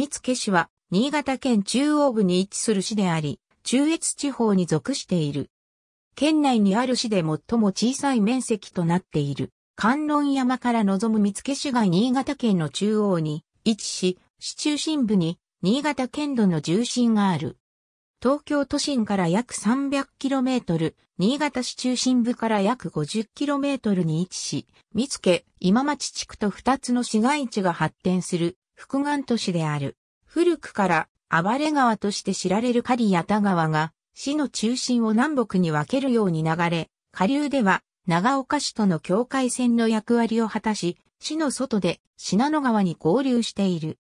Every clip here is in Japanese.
三つ市は、新潟県中央部に位置する市であり、中越地方に属している。県内にある市で最も小さい面積となっている。観音山から望む見附市が新潟県の中央に位置し、市中心部に新潟県土の重心がある。東京都心から約 300km、新潟市中心部から約 50km に位置し、見附、今町地区と2つの市街地が発展する複眼都市である。古くから暴れ川として知られる狩谷田川が、市の中心を南北に分けるように流れ、下流では長岡市との境界線の役割を果たし、市の外で信濃川に合流している。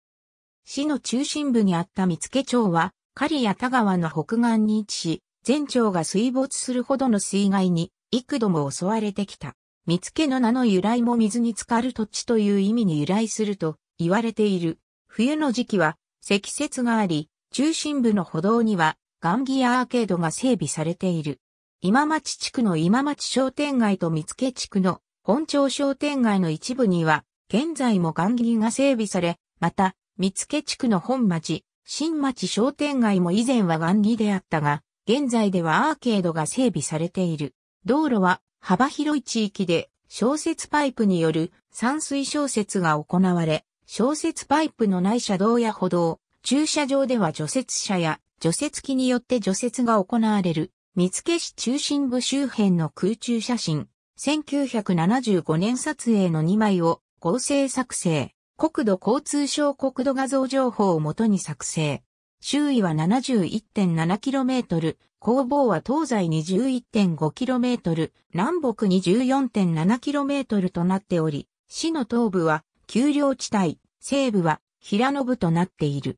市の中心部にあった三附町は、狩谷田川の北岸に位置し、全町が水没するほどの水害に幾度も襲われてきた。三附の名の由来も水に浸かる土地という意味に由来すると言われている。冬の時期は積雪があり、中心部の歩道にはガンギアアーケードが整備されている。今町地区の今町商店街と見附地区の本町商店街の一部には、現在もガンギが整備され、また、見附地区の本町、新町商店街も以前はガンギであったが、現在ではアーケードが整備されている。道路は幅広い地域で小雪パイプによる散水小雪が行われ、小雪パイプのない車道や歩道、駐車場では除雪車や除雪機によって除雪が行われる、見附市中心部周辺の空中写真、1975年撮影の2枚を合成作成、国土交通省国土画像情報をもとに作成。周囲は 71.7km、工房は東西に 11.5km、南北に 14.7km となっており、市の東部は丘陵地帯、西部は平野部となっている。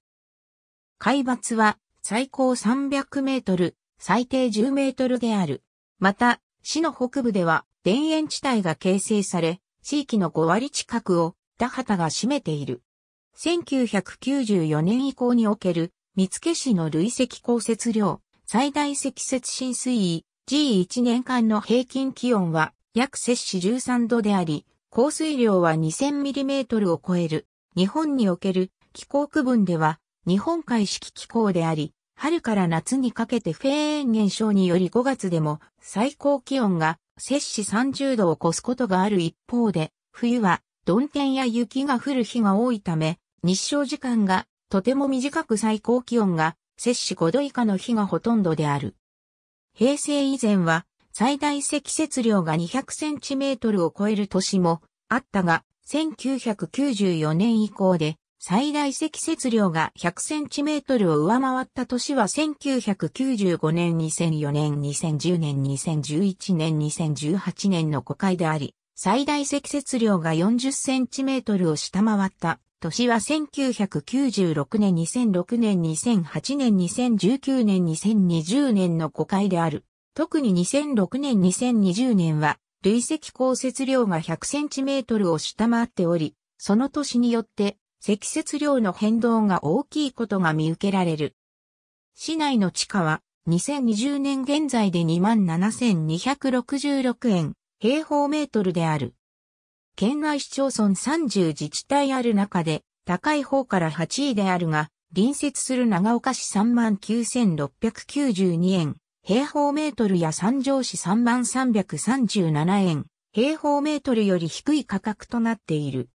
海抜は最高300メートル、最低10メートルである。また、市の北部では田園地帯が形成され、地域の5割近くを田畑が占めている。1994年以降における三付市の累積降雪量、最大積雪浸水位、G1 年間の平均気温は約摂氏13度であり、降水量は2 0 0 0トルを超える。日本における気候区分では日本海式気候であり、春から夏にかけてフェーン現象により5月でも最高気温が摂氏30度を超すことがある一方で、冬は曇天や雪が降る日が多いため、日照時間がとても短く最高気温が摂氏5度以下の日がほとんどである。平成以前は最大積雪量が200センチメートルを超える年もあったが、1994年以降で最大積雪量が100センチメートルを上回った年は1995年、2004年、2010年、2011年、2018年の5回であり、最大積雪量が40センチメートルを下回った年は1996年、2006年、2008年、2019年、2020年の5回である。特に2006年、2020年は累積降雪量が100センチメートルを下回っており、その年によって積雪量の変動が大きいことが見受けられる。市内の地価は2020年現在で27,266円平方メートルである。県内市町村30自治体ある中で高い方から8位であるが、隣接する長岡市39,692円平方メートルや三条市3337円、平方メートルより低い価格となっている。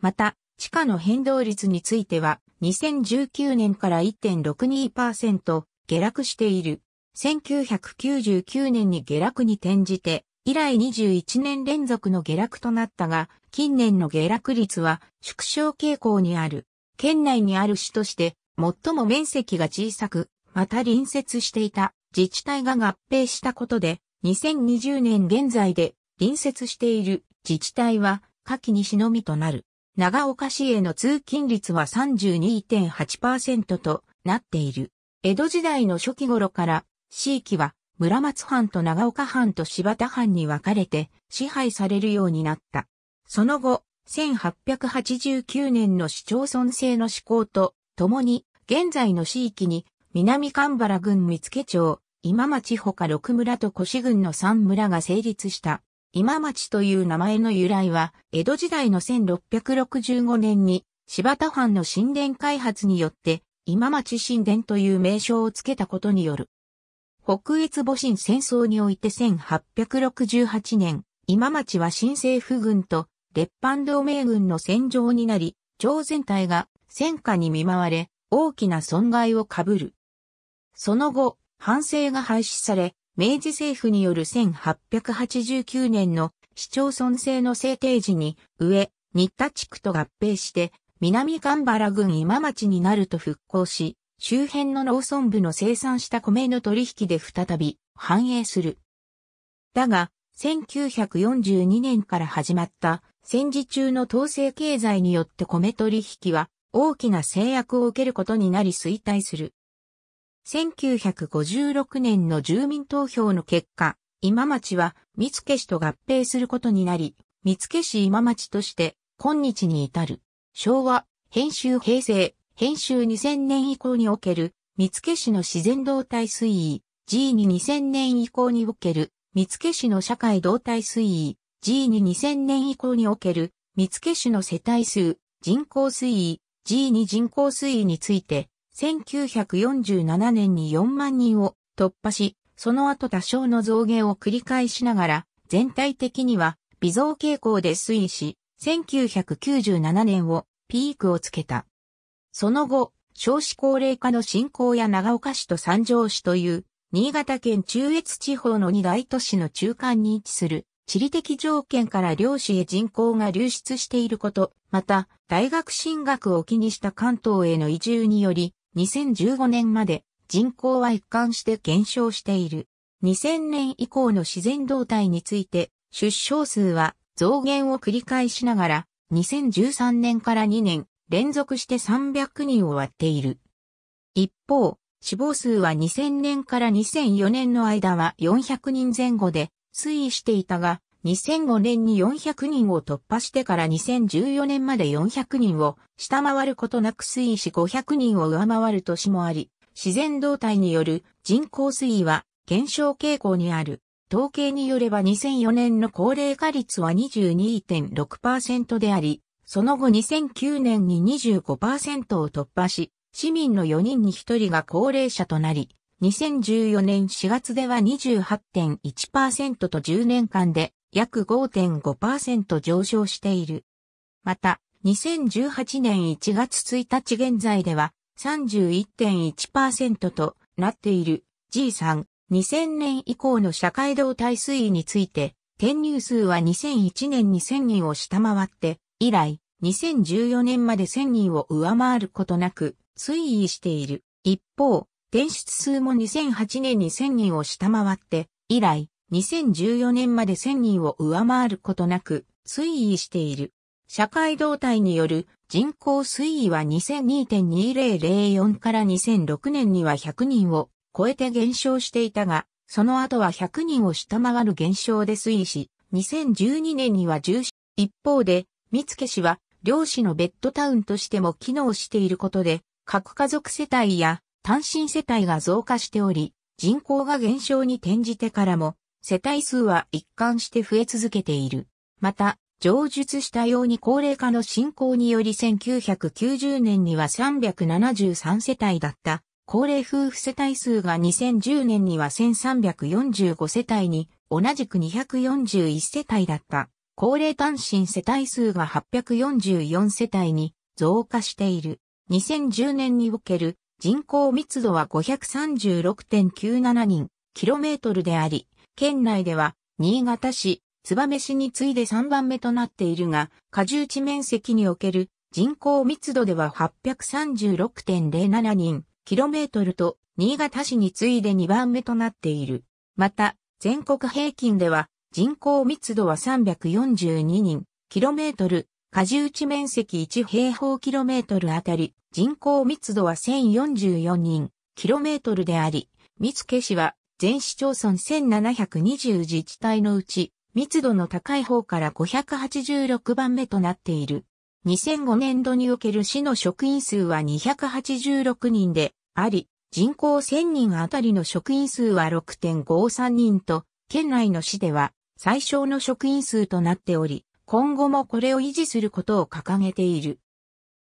また、地価の変動率については、2019年から1.62%下落している。1999年に下落に転じて、以来21年連続の下落となったが、近年の下落率は縮小傾向にある。県内にある市として、最も面積が小さく、また隣接していた自治体が合併したことで、2020年現在で隣接している自治体は下記西のみとなる。長岡市への通勤率は32.8%となっている。江戸時代の初期頃から、地域は村松藩と長岡藩と柴田藩に分かれて支配されるようになった。その後、1889年の市町村制の施行とともに、現在の地域に南蒲原郡見附町、今町ほか六村と越郡の三村が成立した。今町という名前の由来は、江戸時代の1665年に、柴田藩の神殿開発によって、今町神殿という名称を付けたことによる。北越母神戦争において1868年、今町は新政府軍と列藩同盟軍の戦場になり、町全体が戦火に見舞われ、大きな損害を被る。その後、藩政が廃止され、明治政府による1889年の市町村制の制定時に、上、新田地区と合併して、南蒲原郡今町になると復興し、周辺の農村部の生産した米の取引で再び繁栄する。だが、1942年から始まった戦時中の統制経済によって米取引は大きな制約を受けることになり衰退する。1956年の住民投票の結果、今町は三付市と合併することになり、三付市今町として今日に至る。昭和、編集平成、編集2000年以降における三付市の自然動態推移、G22000 年以降における三付市の社会動態推移、G22000 年以降における三付市の世帯数、人口推移、G2 人口推移について、1947年に4万人を突破し、その後多少の増減を繰り返しながら、全体的には微増傾向で推移し、1997年をピークをつけた。その後、少子高齢化の進行や長岡市と三条市という、新潟県中越地方の二大都市の中間に位置する、地理的条件から漁師へ人口が流出していること、また、大学進学を気にした関東への移住により、2015年まで人口は一貫して減少している。2000年以降の自然動態について出生数は増減を繰り返しながら2013年から2年連続して300人を割っている。一方、死亡数は2000年から2004年の間は400人前後で推移していたが、2005年に400人を突破してから2014年まで400人を下回ることなく推移し500人を上回る年もあり、自然動態による人口推移は減少傾向にある。統計によれば2004年の高齢化率は22.6%であり、その後2009年に25%を突破し、市民の4人に1人が高齢者となり、2014年4月では28.1%と10年間で約5.5%上昇している。また、2018年1月1日現在では31.1%となっている G さん。2000年以降の社会動態推移について、転入数は2001年に1000人を下回って、以来、2014年まで1000人を上回ることなく、推移している。一方、転出数も2008年に1000人を下回って、以来、2014年まで1000人を上回ることなく推移している。社会動態による人口推移は2002.2004から2006年には100人を超えて減少していたが、その後は100人を下回る減少で推移し、2012年には1視。一方で、三つ市は、漁師のベッドタウンとしても機能していることで、核家族世帯や単身世帯が増加しており、人口が減少に転じてからも、世帯数は一貫して増え続けている。また、上述したように高齢化の進行により1990年には373世帯だった高齢夫婦世帯数が2010年には1345世帯に同じく241世帯だった高齢単身世帯数が844世帯に増加している。2010年における人口密度は536.97人、キロメートルであり、県内では、新潟市、燕市に次いで3番目となっているが、果重地面積における人口密度では836.07人、キロメートルと新潟市に次いで2番目となっている。また、全国平均では人口密度は342人、キロメートル、果重地面積1平方キロメートルあたり、人口密度は1044人、キロメートルであり、三つ市は全市町村1720自治体のうち、密度の高い方から586番目となっている。2005年度における市の職員数は286人であり、人口1000人あたりの職員数は6.53人と、県内の市では最小の職員数となっており、今後もこれを維持することを掲げている。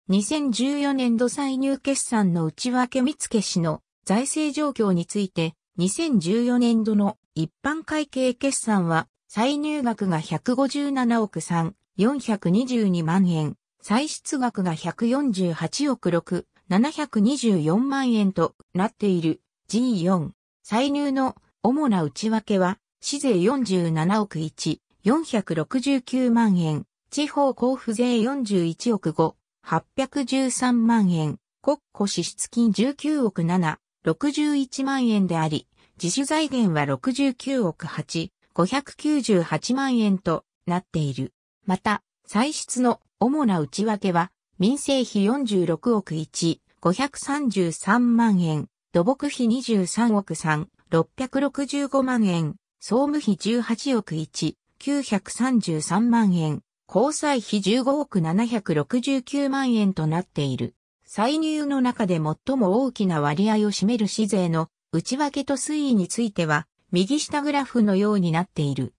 2014年度歳入決算の内訳見つけ市の財政状況について、2014年度の一般会計決算は、歳入額が157億3、422万円、歳出額が148億6、724万円となっている G4。歳入の主な内訳は、市税47億1、469万円、地方交付税41億5、813万円、国庫支出金19億7、61万円であり、自主財源は69億8、598万円となっている。また、歳出の主な内訳は、民生費46億1、533万円、土木費23億3、665万円、総務費18億1、933万円、交際費15億769万円となっている。歳入の中で最も大きな割合を占める市税の内訳と推移については、右下グラフのようになっている。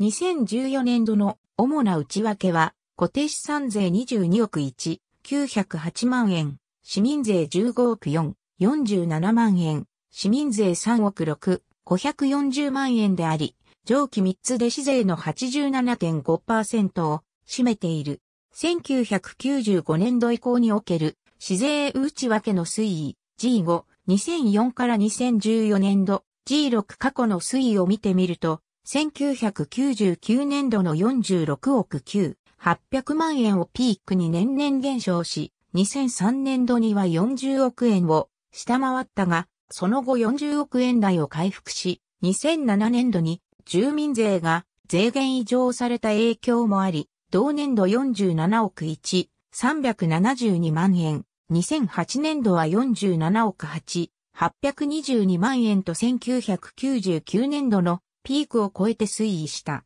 2014年度の主な内訳は、固定資産税22億1、908万円、市民税15億4、47万円、市民税3億6、540万円であり、上記3つで市税の87.5%を占めている。1995年度以降における市税内訳の推移、G5、2004から2014年度、G6 過去の推移を見てみると、1999年度の46億9、800万円をピークに年々減少し、2003年度には40億円を下回ったが、その後40億円台を回復し、2007年度に住民税が税源異常された影響もあり、同年度47億1、372万円、2008年度は47億8、822万円と1999年度のピークを超えて推移した。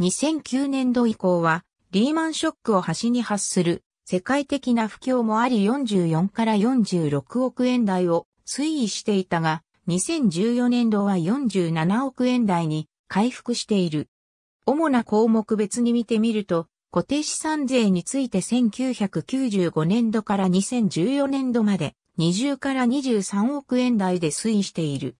2009年度以降はリーマンショックを端に発する世界的な不況もあり44から46億円台を推移していたが、2014年度は47億円台に回復している。主な項目別に見てみると、固定資産税について1995年度から2014年度まで20から23億円台で推移している。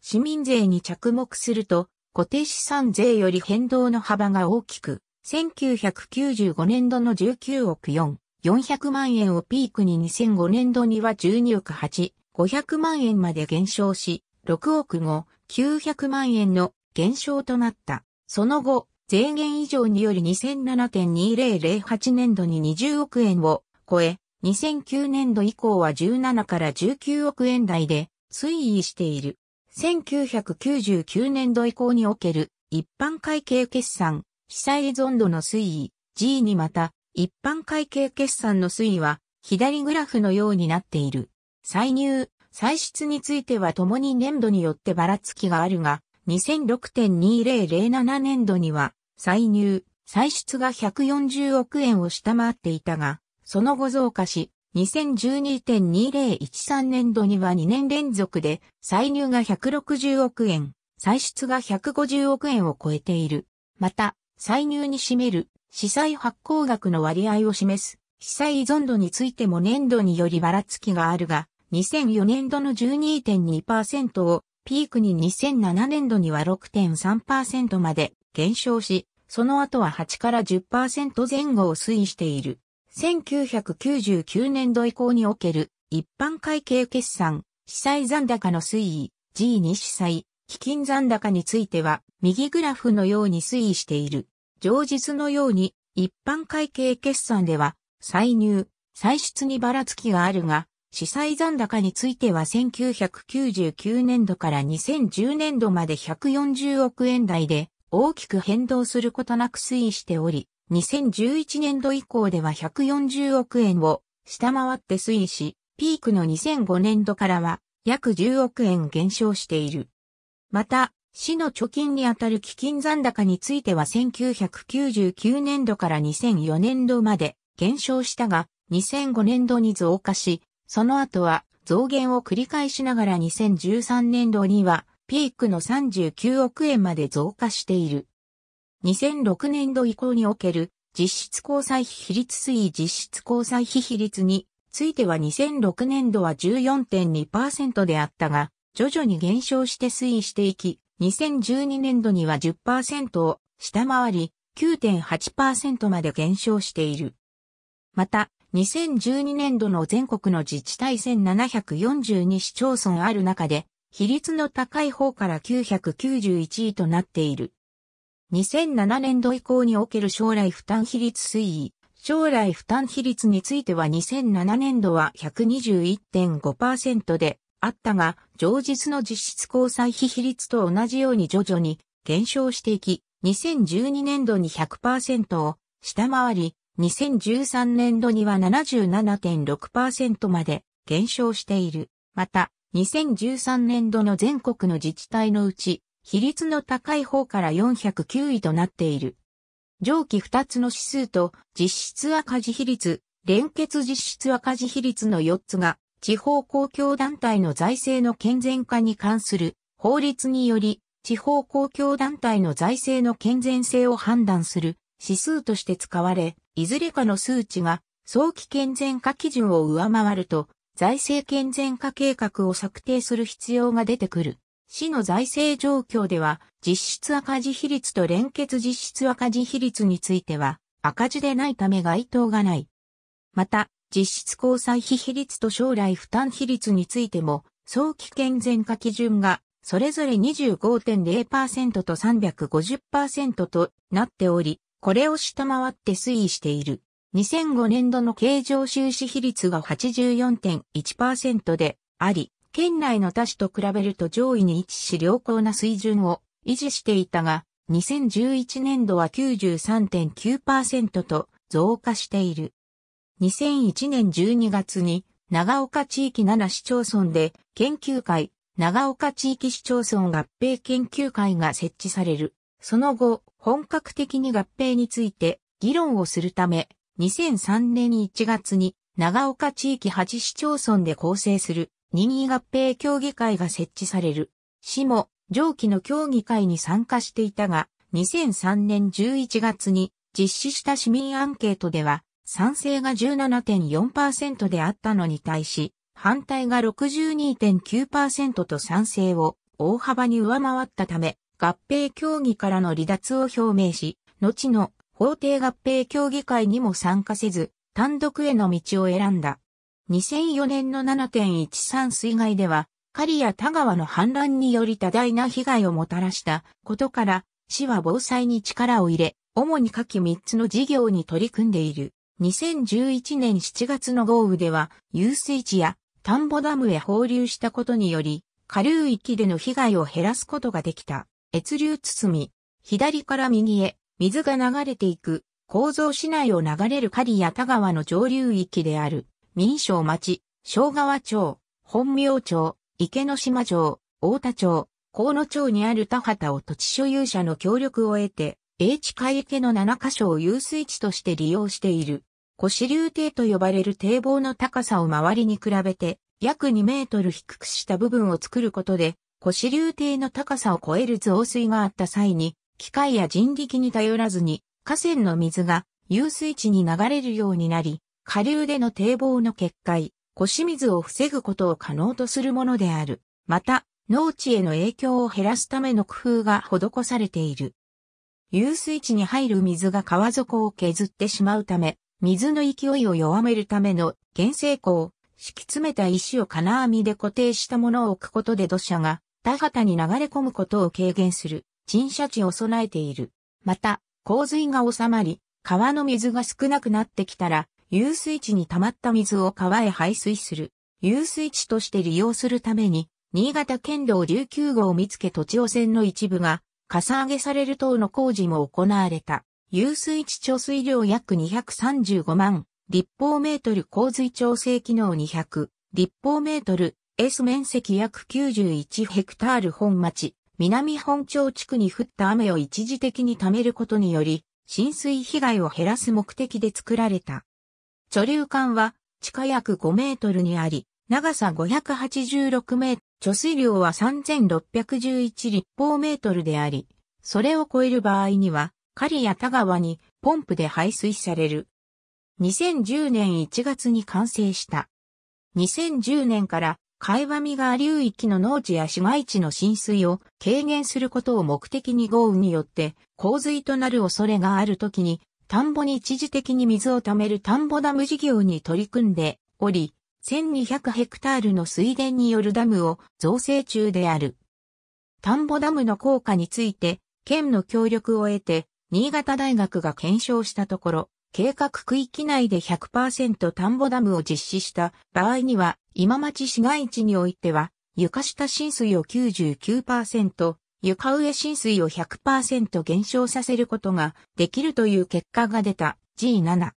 市民税に着目すると、固定資産税より変動の幅が大きく、1995年度の19億4、400万円をピークに2005年度には12億8、500万円まで減少し、6億5、900万円の減少となった。その後、税限以上により2007.2008年度に20億円を超え、2009年度以降は17から19億円台で推移している。1999年度以降における一般会計決算、被災依存度の推移、G にまた一般会計決算の推移は左グラフのようになっている。歳入、歳出については共に年度によってばらつきがあるが、2006.2007年度には歳入、歳出が140億円を下回っていたが、その後増加し、2012.2013年度には2年連続で、歳入が160億円、歳出が150億円を超えている。また、歳入に占める、資債発行額の割合を示す、資債依存度についても年度によりばらつきがあるが、2004年度の12.2%をピークに2007年度には6.3%まで減少し、その後は8から10%前後を推移している。1999年度以降における一般会計決算、資債残高の推移、G2 資債、基金残高については、右グラフのように推移している。上述のように、一般会計決算では、歳入、歳出にばらつきがあるが、資債残高については1999年度から2010年度まで140億円台で、大きく変動することなく推移しており、2011年度以降では140億円を下回って推移し、ピークの2005年度からは約10億円減少している。また、市の貯金にあたる基金残高については1999年度から2004年度まで減少したが、2005年度に増加し、その後は増減を繰り返しながら2013年度にはピークの39億円まで増加している。2006年度以降における実質交際費比率推移実質交際費比率については2006年度は14.2%であったが、徐々に減少して推移していき、2012年度には10%を下回り、9.8%まで減少している。また、2012年度の全国の自治体1742市町村ある中で、比率の高い方から991位となっている。2007年度以降における将来負担比率推移。将来負担比率については2007年度は121.5%であったが、上日の実質交際費比率と同じように徐々に減少していき、2012年度に100%を下回り、2013年度には77.6%まで減少している。また、2013年度の全国の自治体のうち、比率の高い方から409位となっている。上記2つの指数と実質赤字比率、連結実質赤字比率の4つが、地方公共団体の財政の健全化に関する法律により、地方公共団体の財政の健全性を判断する指数として使われ、いずれかの数値が早期健全化基準を上回ると、財政健全化計画を策定する必要が出てくる。市の財政状況では、実質赤字比率と連結実質赤字比率については、赤字でないため該当がない。また、実質交際費比率と将来負担比率についても、早期健全化基準が、それぞれ25.0%と350%となっており、これを下回って推移している。2005年度の経常収支比率が84.1%であり、県内の他市と比べると上位に位置し良好な水準を維持していたが、2011年度は93.9%と増加している。2001年12月に長岡地域7市町村で研究会、長岡地域市町村合併研究会が設置される。その後、本格的に合併について議論をするため、2003年1月に長岡地域8市町村で構成する任意合併協議会が設置される。市も上記の協議会に参加していたが、2003年11月に実施した市民アンケートでは、賛成が17.4%であったのに対し、反対が62.9%と賛成を大幅に上回ったため、合併協議からの離脱を表明し、後の法廷合併協議会にも参加せず、単独への道を選んだ。2004年の7.13水害では、狩や田川の氾濫により多大な被害をもたらしたことから、市は防災に力を入れ、主に下記3つの事業に取り組んでいる。2011年7月の豪雨では、遊水地や田んぼダムへ放流したことにより、下流域での被害を減らすことができた。越流包み、左から右へ、水が流れていく、構造市内を流れる狩谷田川の上流域である、民商町、昭川町、本名町、池の島町、大田町、河野町にある田畑を土地所有者の協力を得て、英知海池の7カ所を遊水地として利用している。古支流堤と呼ばれる堤防の高さを周りに比べて、約2メートル低くした部分を作ることで、古支流堤の高さを超える増水があった際に、機械や人力に頼らずに、河川の水が遊水地に流れるようになり、下流での堤防の決壊、腰水を防ぐことを可能とするものである。また、農地への影響を減らすための工夫が施されている。遊水地に入る水が川底を削ってしまうため、水の勢いを弱めるための原生港、敷き詰めた石を金網で固定したものを置くことで土砂が田畑に流れ込むことを軽減する。陳謝地を備えている。また、洪水が収まり、川の水が少なくなってきたら、遊水地に溜まった水を川へ排水する。遊水地として利用するために、新潟県道19号を見け土地汚染の一部が、かさ上げされる等の工事も行われた。遊水地貯水量約235万、立方メートル洪水調整機能200、立方メートル、S 面積約91ヘクタール本町、南本町地区に降った雨を一時的に貯めることにより、浸水被害を減らす目的で作られた。貯留管は地下約5メートルにあり、長さ586メートル、貯水量は3611立方メートルであり、それを超える場合には、狩や田川にポンプで排水される。2010年1月に完成した。2010年から海和見川流域の農地や市街地の浸水を軽減することを目的に豪雨によって洪水となる恐れがあるときに田んぼに一時的に水を貯める田んぼダム事業に取り組んでおり、1200ヘクタールの水田によるダムを造成中である。田んぼダムの効果について、県の協力を得て、新潟大学が検証したところ、計画区域内で100%田んぼダムを実施した場合には、今町市街地においては、床下浸水を99%、床上浸水を100%減少させることができるという結果が出た G7。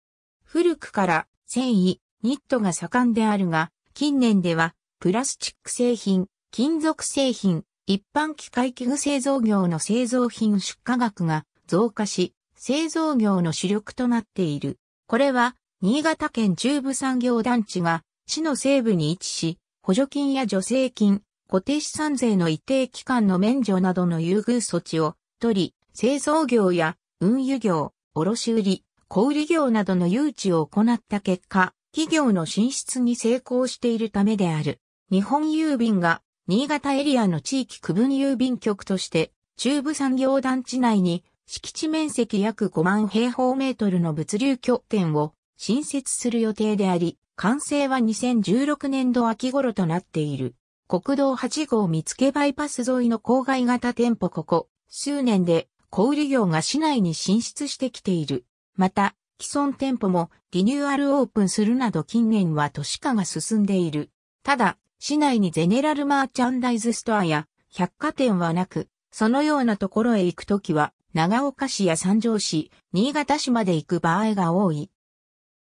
古くから繊維、ニットが盛んであるが、近年ではプラスチック製品、金属製品、一般機械器具製造業の製造品出荷額が増加し、製造業の主力となっている。これは、新潟県中部産業団地が、市の西部に位置し、補助金や助成金、固定資産税の一定期間の免除などの優遇措置を取り、製造業や運輸業、卸売、小売業などの誘致を行った結果、企業の進出に成功しているためである。日本郵便が新潟エリアの地域区分郵便局として中部産業団地内に敷地面積約5万平方メートルの物流拠点を新設する予定であり、完成は2016年度秋頃となっている。国道8号見つけバイパス沿いの郊外型店舗ここ、数年で小売業が市内に進出してきている。また、既存店舗もリニューアルオープンするなど近年は都市化が進んでいる。ただ、市内にゼネラルマーチャンダイズストアや百貨店はなく、そのようなところへ行くときは長岡市や三条市、新潟市まで行く場合が多い。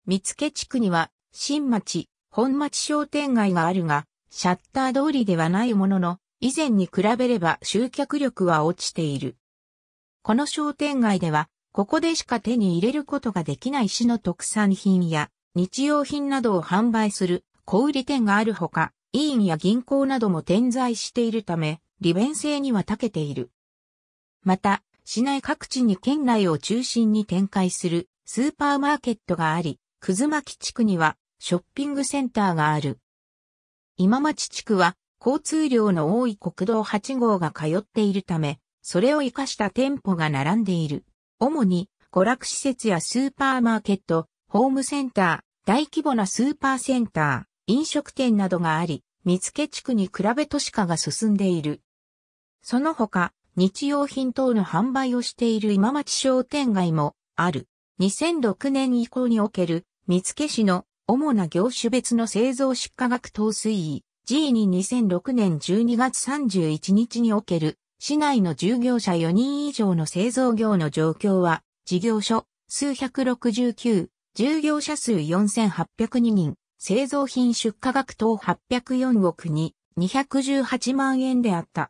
見附地区には、新町、本町商店街があるが、シャッター通りではないものの、以前に比べれば集客力は落ちている。この商店街では、ここでしか手に入れることができない市の特産品や日用品などを販売する小売店があるほか、医院や銀行なども点在しているため、利便性には長けている。また、市内各地に県内を中心に展開するスーパーマーケットがあり、くずまき地区にはショッピングセンターがある。今町地区は交通量の多い国道8号が通っているため、それを活かした店舗が並んでいる。主に娯楽施設やスーパーマーケット、ホームセンター、大規模なスーパーセンター、飲食店などがあり、見附地区に比べ都市化が進んでいる。その他、日用品等の販売をしている今町商店街もある。2006年以降における見附市の主な業種別の製造出荷額等推移 G に2006年12月31日における市内の従業者4人以上の製造業の状況は事業所数169、従業者数4802人、製造品出荷額等804億に218万円であった。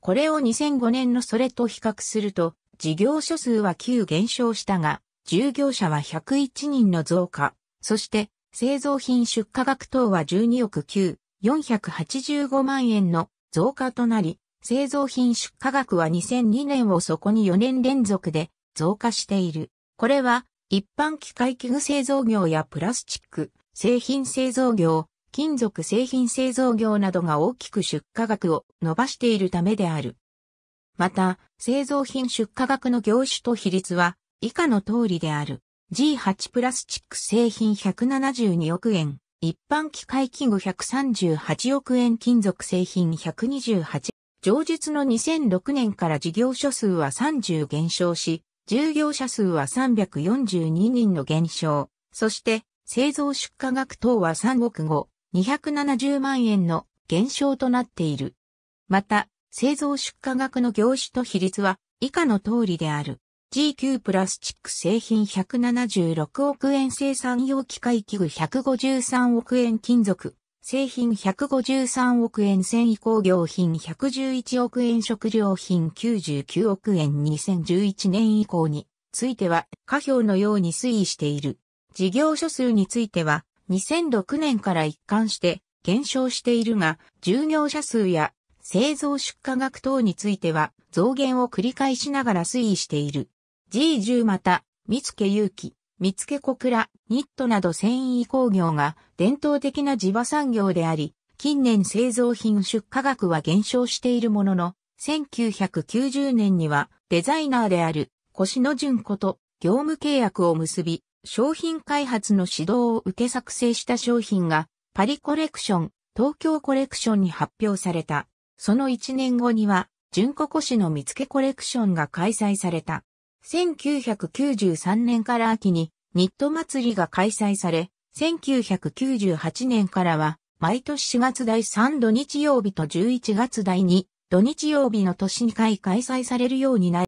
これを2005年のそれと比較すると、事業所数は9減少したが、従業者は101人の増加、そして製造品出荷額等は12億9、485万円の増加となり、製造品出荷額は2002年をそこに4年連続で増加している。これは一般機械器具製造業やプラスチック、製品製造業、金属製品製造業などが大きく出荷額を伸ばしているためである。また、製造品出荷額の業種と比率は以下の通りである。G8 プラスチック製品172億円、一般機械器具138億円金属製品128。上述の2006年から事業所数は30減少し、従業者数は342人の減少、そして製造出荷額等は3億5 270万円の減少となっている。また、製造出荷額の業種と比率は以下の通りである。GQ プラスチック製品176億円生産用機械器具153億円金属、製品153億円繊維工業品111億円食料品99億円2011年以降については下表のように推移している。事業所数については2006年から一貫して減少しているが、従業者数や製造出荷額等については増減を繰り返しながら推移している。G10 また、三つけ勇気、三つけ小倉、ニットなど繊維工業が伝統的な地場産業であり、近年製造品出荷額は減少しているものの、1990年にはデザイナーである腰野順子と業務契約を結び、商品開発の指導を受け作成した商品がパリコレクション、東京コレクションに発表された。その1年後には、純子子市の見つけコレクションが開催された。1993年から秋にニット祭りが開催され、1998年からは毎年4月第3土日曜日と11月第2土日曜日の年2回開催されるようになり、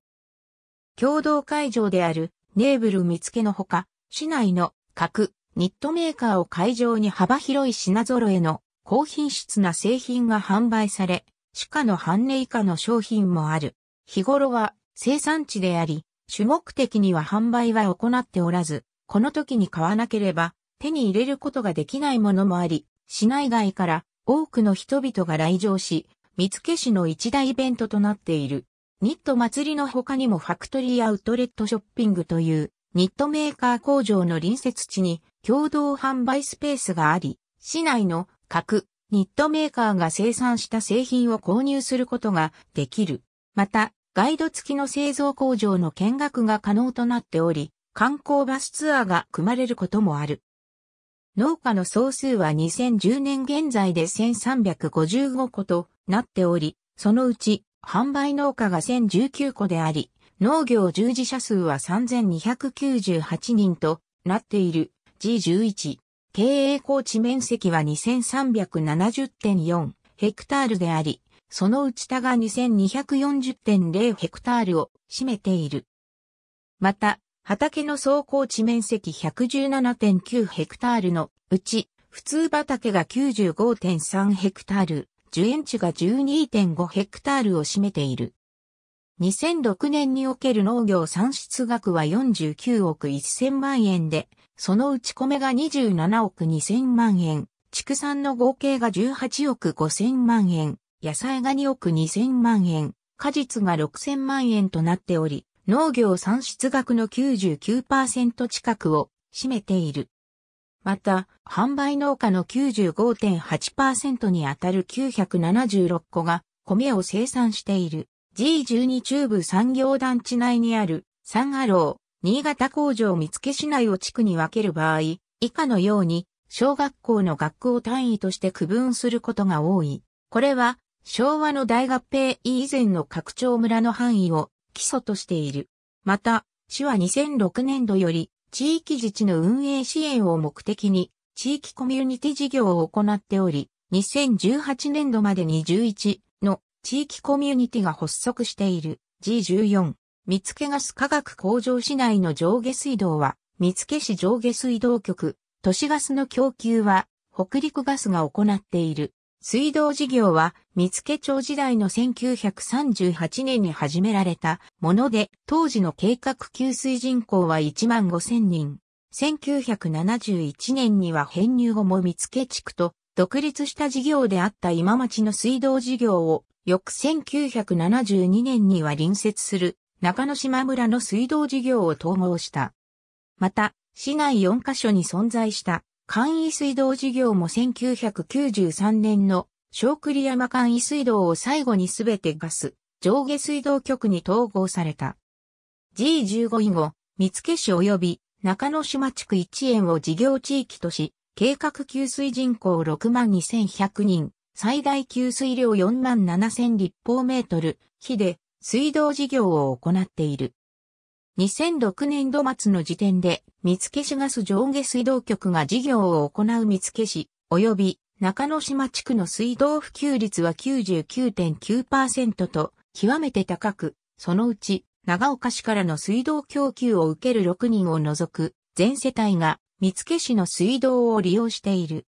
共同会場であるネーブル見つけのほか、市内の各ニットメーカーを会場に幅広い品揃えの高品質な製品が販売され、市価の半値以下の商品もある。日頃は生産地であり、主目的には販売は行っておらず、この時に買わなければ手に入れることができないものもあり、市内外から多くの人々が来場し、見け、市の一大イベントとなっている。ニット祭りの他にもファクトリーアウトレットショッピングというニットメーカー工場の隣接地に共同販売スペースがあり、市内の各ニットメーカーが生産した製品を購入することができる。また、ガイド付きの製造工場の見学が可能となっており、観光バスツアーが組まれることもある。農家の総数は2010年現在で1355個となっており、そのうち販売農家が1019個であり、農業従事者数は3298人となっている G11。経営高地面積は2370.4ヘクタールであり、その内田が2240.0ヘクタールを占めている。また、畑の総高地面積117.9ヘクタールのうち、普通畑が95.3ヘクタール、樹園地が12.5ヘクタールを占めている。2006年における農業産出額は49億1000万円で、そのうち米が27億2000万円、畜産の合計が18億5000万円、野菜が2億2000万円、果実が6000万円となっており、農業産出額の99%近くを占めている。また、販売農家の95.8%にあたる976個が米を生産している。G12 中部産業団地内にあるサンアロー、新潟工場見附市内を地区に分ける場合、以下のように小学校の学校単位として区分することが多い。これは昭和の大合併以前の拡張村の範囲を基礎としている。また、市は2006年度より地域自治の運営支援を目的に地域コミュニティ事業を行っており、2018年度までに11地域コミュニティが発足している G14。見附ガス化学工場市内の上下水道は、見附市上下水道局、都市ガスの供給は、北陸ガスが行っている。水道事業は、見附町時代の1938年に始められたもので、当時の計画給水人口は1万5000人。1971年には編入後も見附地区と独立した事業であった今町の水道事業を翌1972年には隣接する中野島村の水道事業を統合した。また、市内4カ所に存在した簡易水道事業も1993年の小栗山簡易水道を最後にすべてガス、上下水道局に統合された。G15 以後、三付市及び中野島地区一円を事業地域とし、計画給水人口6万2100人、最大給水量4万7000立方メートル、比で水道事業を行っている。2006年度末の時点で、三付市ガス上下水道局が事業を行う三付市、及び中野島地区の水道普及率は99.9%と、極めて高く、そのうち、長岡市からの水道供給を受ける6人を除く、全世帯が、三付市の水道を利用している。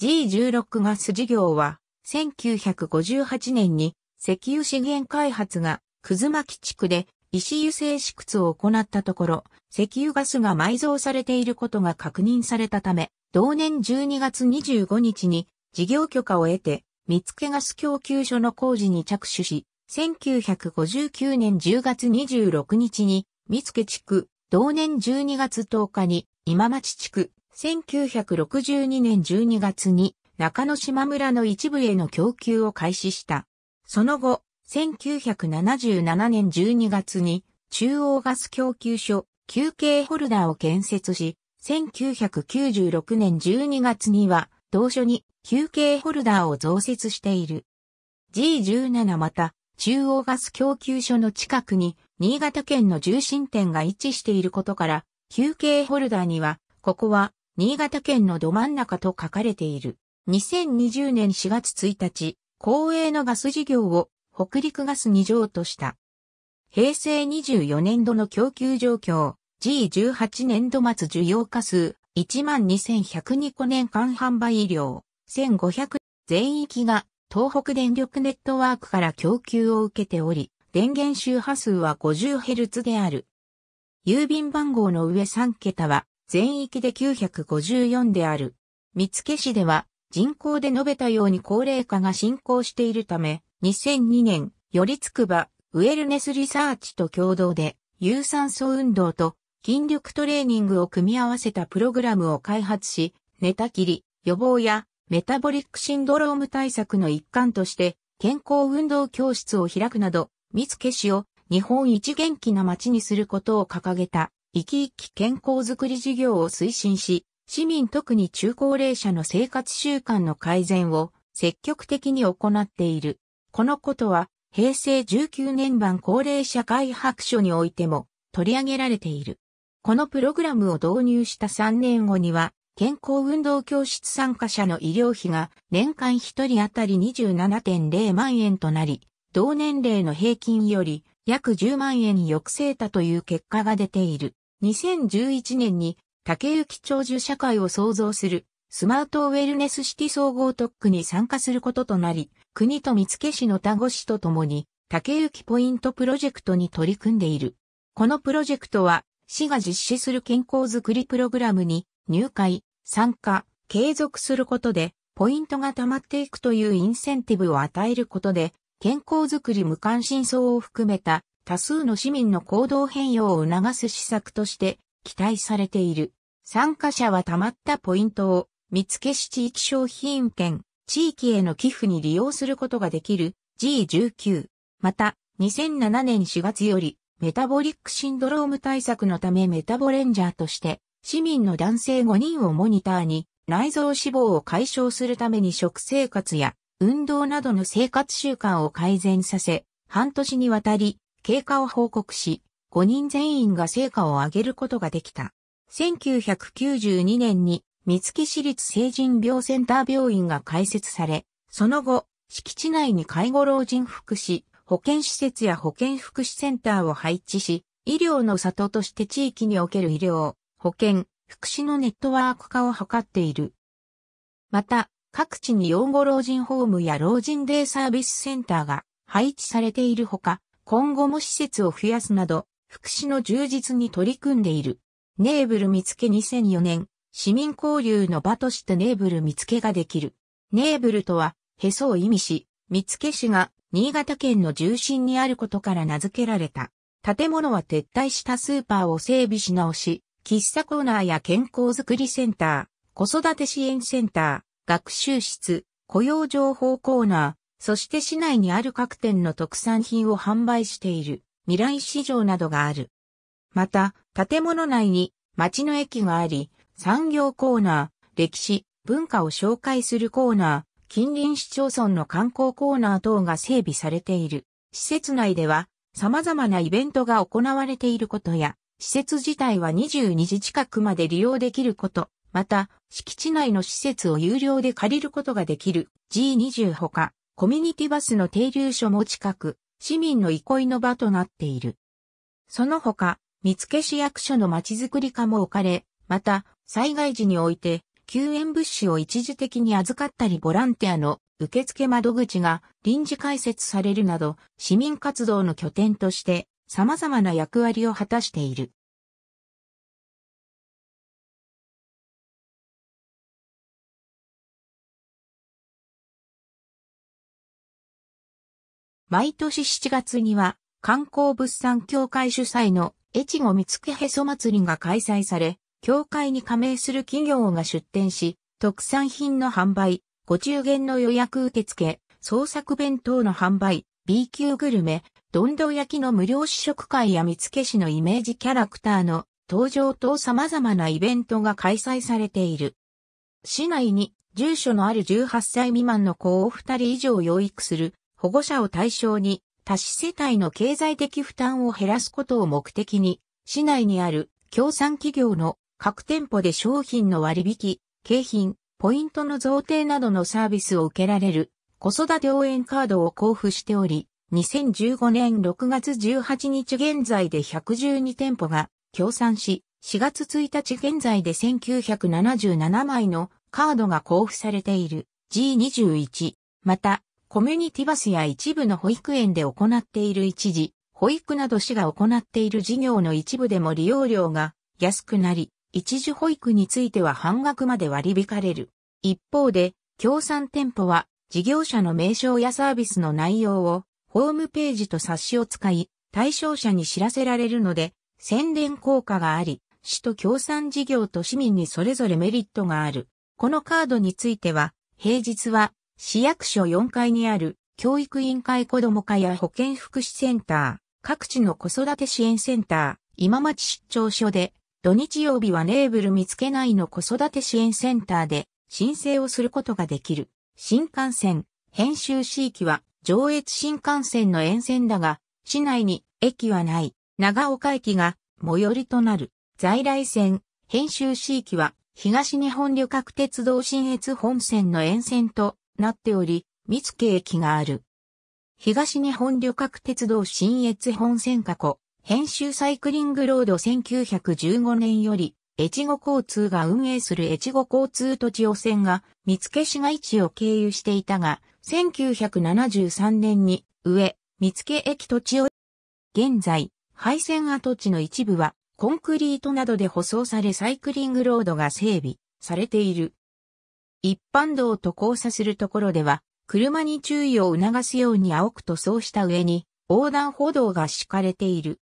G16 ガス事業は、1958年に石油資源開発が、くず巻地区で石油性試掘を行ったところ、石油ガスが埋蔵されていることが確認されたため、同年12月25日に事業許可を得て、見附ガス供給所の工事に着手し、1959年10月26日に見附地区、同年12月10日に今町地区、1962年12月に中野島村の一部への供給を開始した。その後、1977年12月に中央ガス供給所、休憩ホルダーを建設し、1996年12月には同所に休憩ホルダーを増設している。G17 また中央ガス供給所の近くに新潟県の重心点が位置していることから、休憩ホルダーには、ここは新潟県のど真ん中と書かれている。2020年4月1日、公営のガス事業を北陸ガス2譲とした。平成24年度の供給状況、G18 年度末需要化数、12,102個年間販売量、1500全域が東北電力ネットワークから供給を受けており、電源周波数は 50Hz である。郵便番号の上3桁は全域で954である。三付市では人口で述べたように高齢化が進行しているため、2002年、よりつくば、ウェルネスリサーチと共同で、有酸素運動と筋力トレーニングを組み合わせたプログラムを開発し、寝たきり、予防やメタボリックシンドローム対策の一環として、健康運動教室を開くなど、三つ市を日本一元気な街にすることを掲げた生き生き健康づくり事業を推進し、市民特に中高齢者の生活習慣の改善を積極的に行っている。このことは、平成19年版高齢社会白書においても取り上げられている。このプログラムを導入した3年後には、健康運動教室参加者の医療費が年間1人当たり27.0万円となり、同年齢の平均より約10万円抑制たという結果が出ている。2011年に竹行長寿社会を創造するスマートウェルネスシティ総合特区に参加することとなり、国と見附市の田越市とともに竹行ポイントプロジェクトに取り組んでいる。このプロジェクトは市が実施する健康づくりプログラムに入会、参加、継続することでポイントが溜まっていくというインセンティブを与えることで健康づくり無関心層を含めた多数の市民の行動変容を促す施策として期待されている。参加者は溜まったポイントを見つけし地域商品券、地域への寄付に利用することができる G19。また、2007年4月よりメタボリックシンドローム対策のためメタボレンジャーとして市民の男性5人をモニターに内臓脂肪を解消するために食生活や運動などの生活習慣を改善させ、半年にわたり経過を報告し、5人全員が成果を上げることができた。1992年に三月市立成人病センター病院が開設され、その後、敷地内に介護老人福祉、保健施設や保健福祉センターを配置し、医療の里として地域における医療、保健、福祉のネットワーク化を図っている。また、各地に養護老人ホームや老人デイサービスセンターが配置されているほか、今後も施設を増やすなど、福祉の充実に取り組んでいる。ネーブル見け2004年、市民交流の場としてネーブル見つけができる。ネーブルとは、へそを意味し、見つけ市が新潟県の重心にあることから名付けられた。建物は撤退したスーパーを整備し直し、喫茶コーナーや健康づくりセンター、子育て支援センター、学習室、雇用情報コーナー、そして市内にある各店の特産品を販売している未来市場などがある。また、建物内に町の駅があり、産業コーナー、歴史、文化を紹介するコーナー、近隣市町村の観光コーナー等が整備されている。施設内では様々なイベントが行われていることや、施設自体は22時近くまで利用できること、また、敷地内の施設を有料で借りることができる G20 ほか、コミュニティバスの停留所も近く、市民の憩いの場となっている。その他、見附市役所のまちづくり課も置かれ、また、災害時において、救援物資を一時的に預かったりボランティアの受付窓口が臨時開設されるなど、市民活動の拠点として様々な役割を果たしている。毎年7月には、観光物産協会主催の越後見附へそ祭りが開催され、協会に加盟する企業が出展し、特産品の販売、ご中元の予約受付、創作弁当の販売、B 級グルメ、どんど焼きの無料試食会や見附市のイメージキャラクターの登場と様々なイベントが開催されている。市内に住所のある18歳未満の子を2人以上養育する保護者を対象に、多子世帯の経済的負担を減らすことを目的に、市内にある協賛企業の各店舗で商品の割引、景品、ポイントの贈呈などのサービスを受けられる子育て応援カードを交付しており、2015年6月18日現在で112店舗が協賛し、4月1日現在で1977枚のカードが交付されている G21。また、コミュニティバスや一部の保育園で行っている一時、保育など市が行っている事業の一部でも利用料が安くなり、一時保育については半額まで割り引かれる。一方で、協賛店舗は事業者の名称やサービスの内容をホームページと冊子を使い、対象者に知らせられるので、宣伝効果があり、市と協賛事業と市民にそれぞれメリットがある。このカードについては、平日は市役所4階にある教育委員会子ども課や保健福祉センター、各地の子育て支援センター、今町出張所で、土日曜日はネーブル見つけないの子育て支援センターで申請をすることができる。新幹線、編集地域は上越新幹線の沿線だが、市内に駅はない。長岡駅が最寄りとなる。在来線、編集地域は東日本旅客鉄道新越本線の沿線となっており、三月駅がある。東日本旅客鉄道新越本線過去、編集サイクリングロード1915年より、越後交通が運営する越後交通土地汚染が、見附市街地を経由していたが、1973年に、上、見附駅土地を、現在、廃線跡地の一部は、コンクリートなどで舗装されサイクリングロードが整備されている。一般道と交差するところでは、車に注意を促すように青く塗装した上に、横断歩道が敷かれている。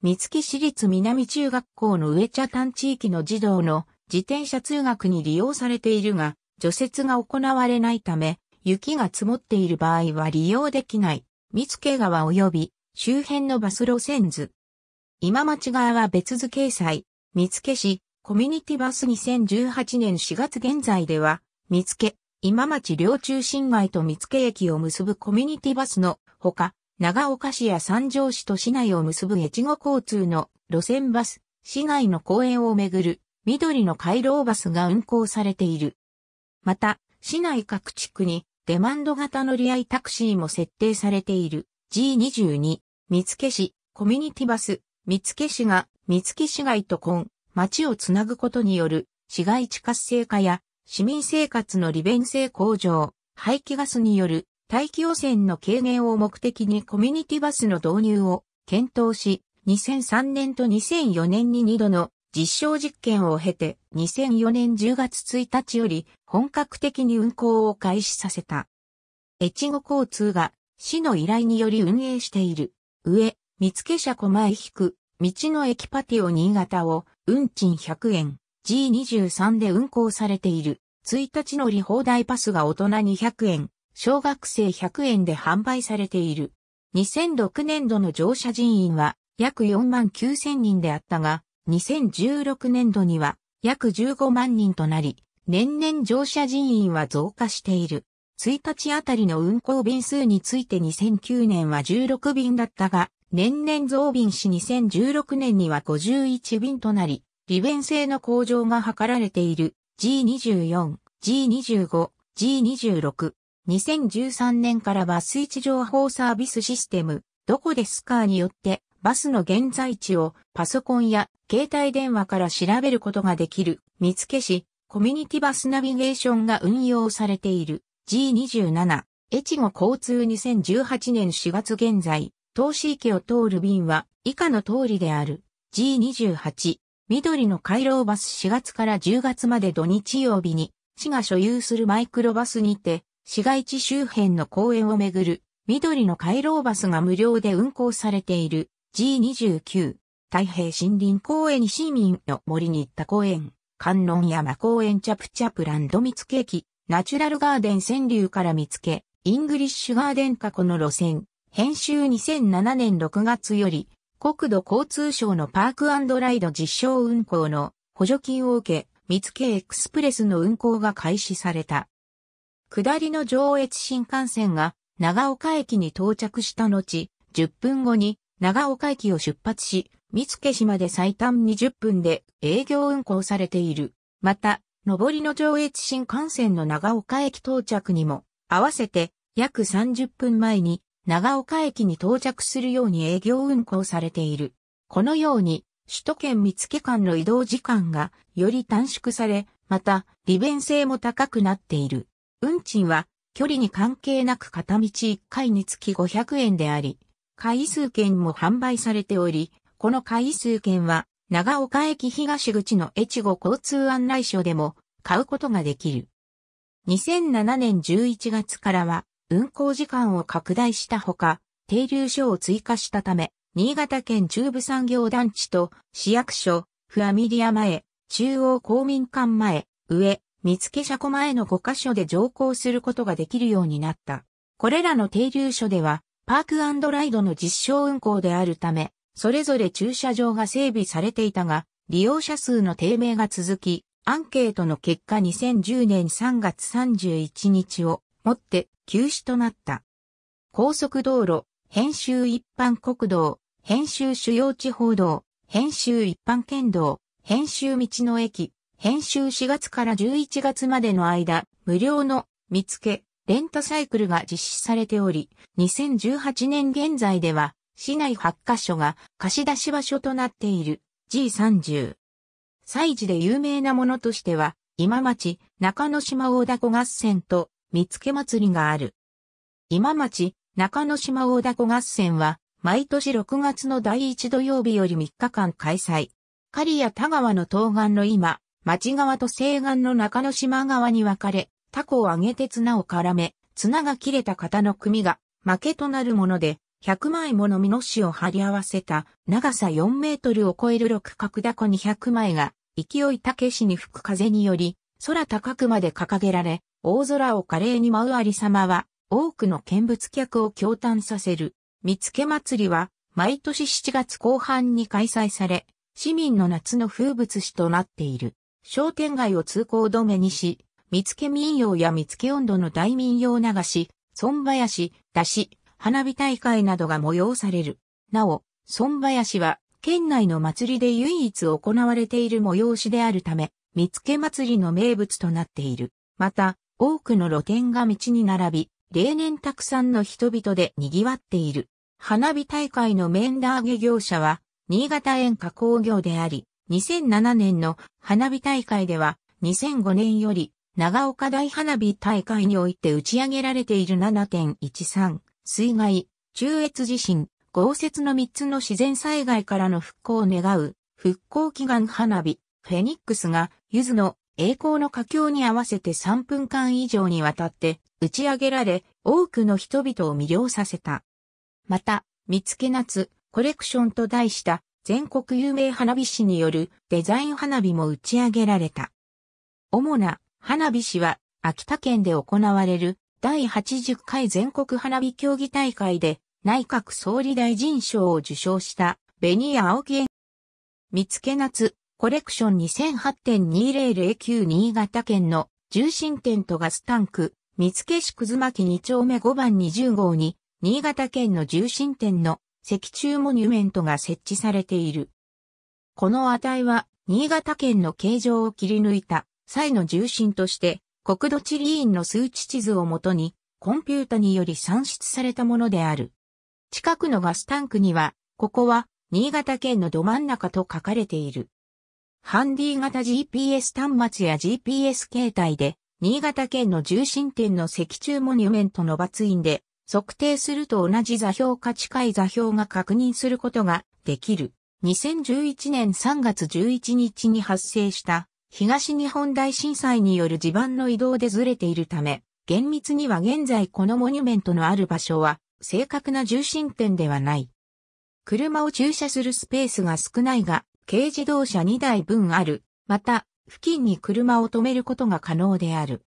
三月市立南中学校の上茶炭地域の児童の自転車通学に利用されているが、除雪が行われないため、雪が積もっている場合は利用できない、三月川及び周辺のバス路線図。今町側は別図掲載、三月市、コミュニティバス2018年4月現在では、見け、今町両中心街と見け駅を結ぶコミュニティバスのほか、長岡市や三条市と市内を結ぶ越後交通の路線バス、市内の公園をめぐる緑の回廊バスが運行されている。また、市内各地区にデマンド型乗り合いタクシーも設定されている G22 見け市コミュニティバス見け市が見け市街と混町をつなぐことによる市街地活性化や市民生活の利便性向上、排気ガスによる大気汚染の軽減を目的にコミュニティバスの導入を検討し、2003年と2004年に2度の実証実験を経て2004年10月1日より本格的に運行を開始させた。越後交通が市の依頼により運営している。上、見附車小前引く、道の駅パティオ新潟を運賃100円、G23 で運行されている。1日乗り放題パスが大人200円、小学生100円で販売されている。2006年度の乗車人員は約4万9000人であったが、2016年度には約15万人となり、年々乗車人員は増加している。1日あたりの運行便数について2009年は16便だったが、年々増便し2016年には51便となり、利便性の向上が図られている G24、G25、G26。2013年からバス位置情報サービスシステム、どこですかによって、バスの現在地をパソコンや携帯電話から調べることができる、見つけし、コミュニティバスナビゲーションが運用されている G27、越後交通2018年4月現在、投資池を通る便は以下の通りである。G28、緑の回廊バス4月から10月まで土日曜日に、市が所有するマイクロバスにて、市街地周辺の公園をめぐる、緑の回廊バスが無料で運行されている G29、太平森林公園市民の森に行った公園、観音山公園チャプチャプランド見つけ駅、ナチュラルガーデン川柳から見つけ、イングリッシュガーデン過去の路線、編集2007年6月より、国土交通省のパークライド実証運行の補助金を受け、三月エクスプレスの運行が開始された。下りの上越新幹線が長岡駅に到着した後、10分後に長岡駅を出発し、三つ市まで最短20分で営業運行されている。また、上りの上越新幹線の長岡駅到着にも、合わせて約30分前に長岡駅に到着するように営業運行されている。このように、首都圏見附間の移動時間がより短縮され、また利便性も高くなっている。運賃は距離に関係なく片道1回につき500円であり、回数券も販売されており、この回数券は長岡駅東口の越後交通案内所でも買うことができる。2007年11月からは運行時間を拡大したほか、停留所を追加したため、新潟県中部産業団地と市役所、フアミリア前、中央公民館前、上、見附車庫前の5カ所で乗降することができるようになった。これらの停留所では、パークライドの実証運行であるため、それぞれ駐車場が整備されていたが、利用者数の低迷が続き、アンケートの結果2010年3月31日をもって休止となった。高速道路、編集一般国道、編集主要地方道、編集一般県道、編集道の駅、編集4月から11月までの間、無料の見つけ、レンタサイクルが実施されており、2018年現在では、市内8カ所が貸し出し場所となっている G30。祭事で有名なものとしては、今町、中野島大凧合戦と見つけ祭りがある。今町、中野島大凧合戦は、毎年6月の第1土曜日より3日間開催。狩や田川の東岸の今、町側と西岸の中野島側に分かれ、凧を上げて綱を絡め、綱が切れた方の組が負けとなるもので、100枚もの身のシを貼り合わせた長さ4メートルを超える六角凧200枚が勢いたけしに吹く風により空高くまで掲げられ、大空を華麗に舞う有様は、多くの見物客を驚嘆させる。見附祭りは、毎年7月後半に開催され、市民の夏の風物詩となっている。商店街を通行止めにし、見附民謡や見附温度の大民謡流し、村林、出し、花火大会などが催される。なお、村林は、県内の祭りで唯一行われている催しであるため、見つけ祭りの名物となっている。また、多くの露店が道に並び、例年たくさんの人々で賑わっている。花火大会のメンダーゲ業者は、新潟園加工業であり、2007年の花火大会では、2005年より、長岡大花火大会において打ち上げられている7.13、水害、中越地震、豪雪の3つの自然災害からの復興を願う、復興祈願花火、フェニックスが、ゆずの栄光の佳境に合わせて3分間以上にわたって打ち上げられ、多くの人々を魅了させた。また、見つけ夏、コレクションと題した全国有名花火師によるデザイン花火も打ち上げられた。主な花火師は秋田県で行われる第80回全国花火競技大会で内閣総理大臣賞を受賞したベニア青ン。見つけ夏コレクション2008.2009新潟県の重心店とガスタンク、三附市くず巻2丁目5番20号に、新潟県の重心店の石柱モニュメントが設置されている。この値は、新潟県の形状を切り抜いた際の重心として、国土地理院の数値地図をもとに、コンピュータにより算出されたものである。近くのガスタンクには、ここは、新潟県のど真ん中と書かれている。ハンディ型 GPS 端末や GPS 携帯で、新潟県の重心点の石柱モニュメントの抜印で、測定すると同じ座標か近い座標が確認することができる。2011年3月11日に発生した東日本大震災による地盤の移動でずれているため、厳密には現在このモニュメントのある場所は正確な重心点ではない。車を駐車するスペースが少ないが、軽自動車2台分ある。また、付近に車を止めることが可能である。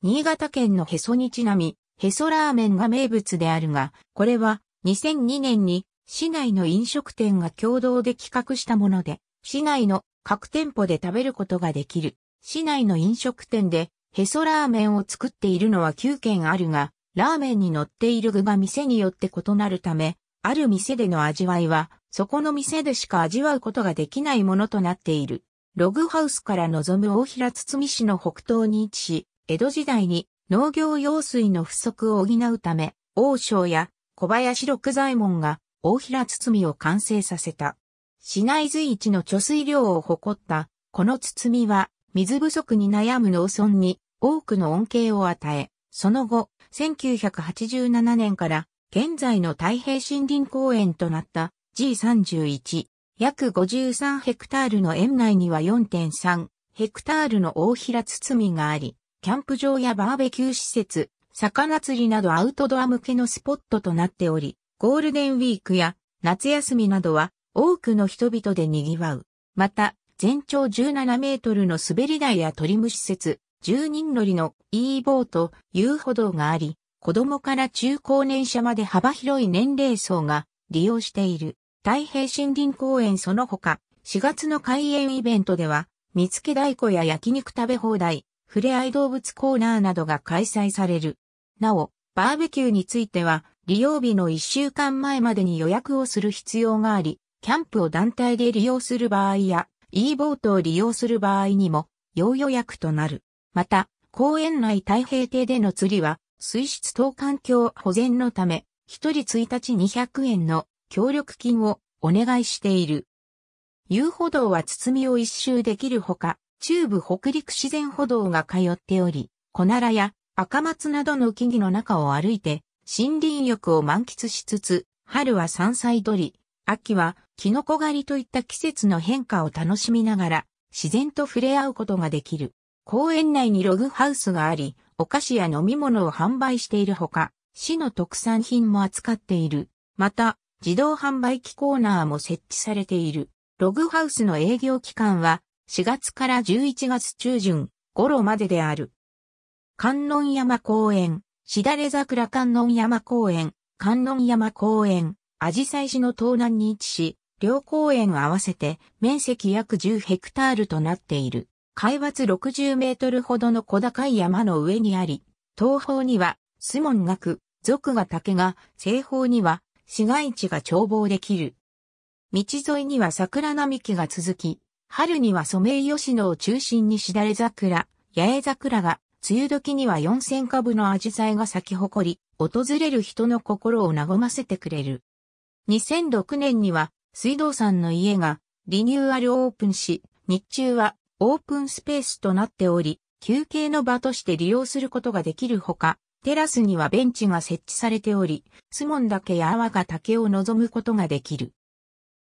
新潟県のへそにちなみ、へそラーメンが名物であるが、これは2002年に市内の飲食店が共同で企画したもので、市内の各店舗で食べることができる。市内の飲食店でへそラーメンを作っているのは9軒あるが、ラーメンに乗っている具が店によって異なるため、ある店での味わいはそこの店でしか味わうことができないものとなっている。ログハウスから望む大平堤市の北東に位置し、江戸時代に農業用水の不足を補うため、王将や小林六左衛門が大平堤を完成させた。市内随一の貯水量を誇った、この堤は水不足に悩む農村に多くの恩恵を与え、その後、1987年から現在の太平森林公園となった G31、約53ヘクタールの園内には4.3ヘクタールの大平包みがあり、キャンプ場やバーベキュー施設、魚釣りなどアウトドア向けのスポットとなっており、ゴールデンウィークや夏休みなどは多くの人々で賑わう。また、全長17メートルの滑り台やトリム施設、10人乗りの e ボート、遊歩道があり、子供から中高年者まで幅広い年齢層が利用している。太平森林公園その他、4月の開園イベントでは、見つけ太鼓や焼肉食べ放題、ふれあい動物コーナーなどが開催される。なお、バーベキューについては、利用日の1週間前までに予約をする必要があり、キャンプを団体で利用する場合や、e ボートを利用する場合にも、要予約となる。また、公園内太平亭での釣りは、水質等環境保全のため、1人1日200円の協力金をお願いしている。遊歩道は包みを一周できるほか、中部北陸自然歩道が通っており、小ならや赤松などの木々の中を歩いて、森林浴を満喫しつつ、春は山菜採り、秋はキノコ狩りといった季節の変化を楽しみながら、自然と触れ合うことができる。公園内にログハウスがあり、お菓子や飲み物を販売しているほか、市の特産品も扱っている。また、自動販売機コーナーも設置されている。ログハウスの営業期間は4月から11月中旬頃までである。観音山公園、しだれ桜観音山公園、観音山公園、アジサイ市の東南に位置し、両公園合わせて面積約10ヘクタールとなっている。海抜60メートルほどの小高い山の上にあり、東方には、スモン学、俗が竹が、西方には、市街地が眺望できる。道沿いには桜並木が続き、春にはソメイヨシノを中心にしだれ桜、八重桜が、梅雨時には四千株のアジサイが咲き誇り、訪れる人の心を和ませてくれる。2006年には、水道さんの家がリニューアルオープンし、日中はオープンスペースとなっており、休憩の場として利用することができるほか、テラスにはベンチが設置されており、スモン岳や阿波ヶを望むことができる。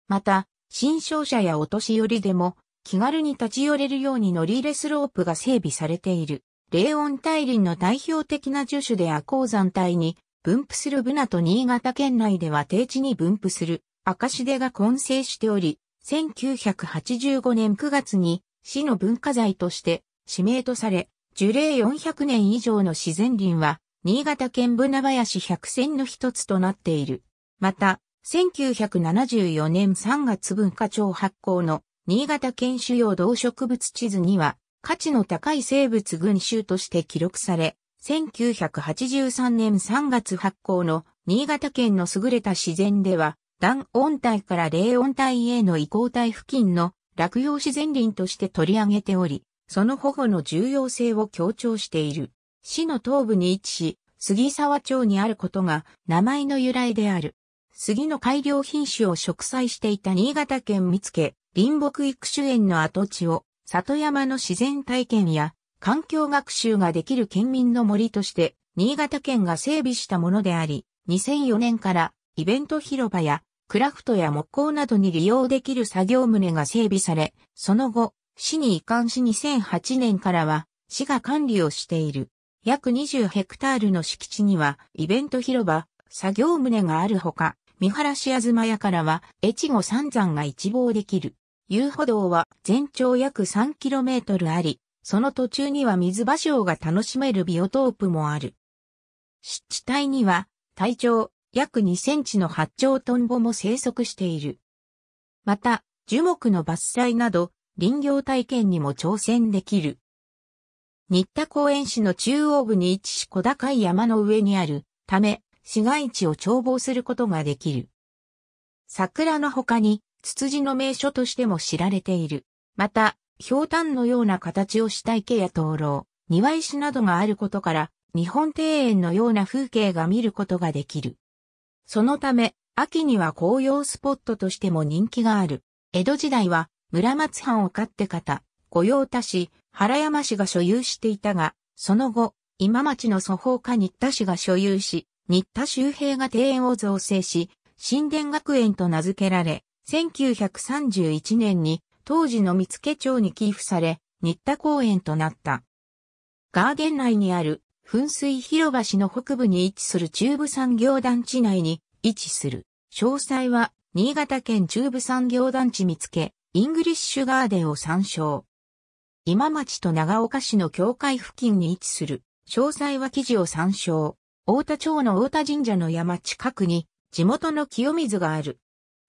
また、新商社やお年寄りでも気軽に立ち寄れるように乗り入れスロープが整備されている。霊音大林の代表的な樹種で阿高山帯に分布するブナと新潟県内では低地に分布する赤しでが混成しており、1985年9月に市の文化財として指名とされ、樹齢400年以上の自然林は新潟県船林百選の一つとなっている。また、1974年3月文化庁発行の新潟県主要動植物地図には、価値の高い生物群集として記録され、1983年3月発行の新潟県の優れた自然では、暖温帯から冷温帯への移行帯付近の落葉自然林として取り上げており、その保護の重要性を強調している。市の東部に位置し、杉沢町にあることが名前の由来である。杉の改良品種を植栽していた新潟県見附、林木育種園の跡地を、里山の自然体験や環境学習ができる県民の森として、新潟県が整備したものであり、2004年からイベント広場やクラフトや木工などに利用できる作業棟が整備され、その後、市に移管し2008年からは、市が管理をしている。約20ヘクタールの敷地には、イベント広場、作業棟があるほか、見晴らしあずま屋からは、越後三山が一望できる。遊歩道は全長約3トルあり、その途中には水場所が楽しめるビオトープもある。湿地帯には、体長約2センチの八丁トンボも生息している。また、樹木の伐採など、林業体験にも挑戦できる。新田公園市の中央部に位置し小高い山の上にあるため、市街地を眺望することができる。桜の他に、ツツジの名所としても知られている。また、氷炭のような形をした池や灯籠、庭石などがあることから、日本庭園のような風景が見ることができる。そのため、秋には紅葉スポットとしても人気がある。江戸時代は、村松藩を飼って方、御用達、原山氏が所有していたが、その後、今町の祖法家新田氏が所有し、新田周平が庭園を造成し、神殿学園と名付けられ、1931年に当時の見附町に寄付され、新田公園となった。ガーデン内にある噴水広場市の北部に位置する中部産業団地内に位置する。詳細は新潟県中部産業団地見つけ、イングリッシュガーデンを参照。今町と長岡市の境界付近に位置する。詳細は記事を参照。大田町の大田神社の山近くに地元の清水がある。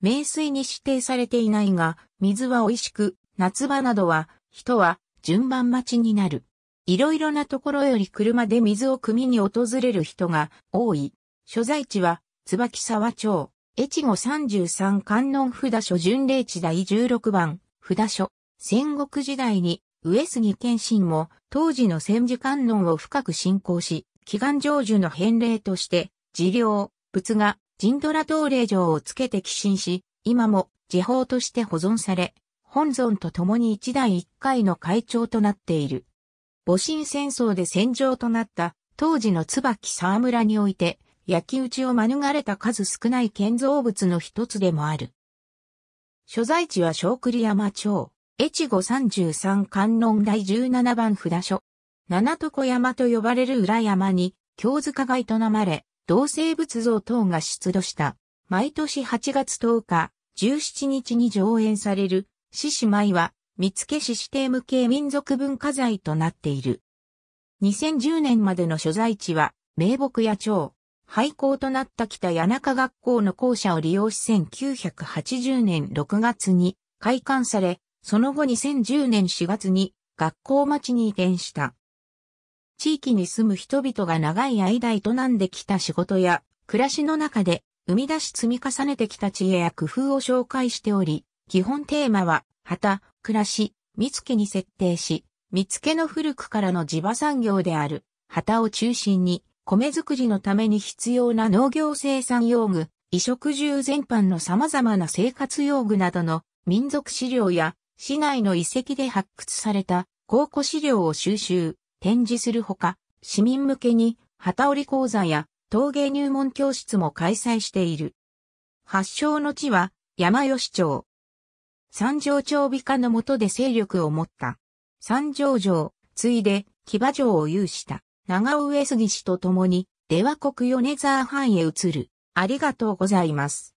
名水に指定されていないが、水は美味しく、夏場などは、人は順番待ちになる。いろいろなところより車で水を汲みに訪れる人が多い。所在地は、椿沢町、越後33観音札所巡礼地第16番、札所。戦国時代に上杉謙信も当時の戦時観音を深く信仰し、祈願成就の返礼として、治療、仏画、神虎ラ東霊城をつけて寄進し、今も時報として保存され、本尊と共に一代一回の会長となっている。戊辰戦争で戦場となった当時の椿沢村において、焼き打ちを免れた数少ない建造物の一つでもある。所在地は小栗山町。越後33観音第17番札所。七床山と呼ばれる裏山に、京塚が営まれ、同生物像等が出土した。毎年8月10日、17日に上演される、獅子舞は、見附市指定無形民族文化財となっている。2010年までの所在地は、名木屋町。廃校となった北谷中学校の校舎を利用し1980年6月に開館され、その後2010年4月に学校町に移転した。地域に住む人々が長い間営んできた仕事や暮らしの中で生み出し積み重ねてきた知恵や工夫を紹介しており、基本テーマは、旗、暮らし、見つけに設定し、見つけの古くからの地場産業である、旗を中心に、米作りのために必要な農業生産用具、衣食住全般の様々な生活用具などの民族資料や市内の遺跡で発掘された考古資料を収集、展示するほか、市民向けに旗織講座や陶芸入門教室も開催している。発祥の地は山吉町。三条町美化の下で勢力を持った。三条城、ついで騎馬城を有した長尾上杉氏と共に出羽国米沢藩へ移る。ありがとうございます。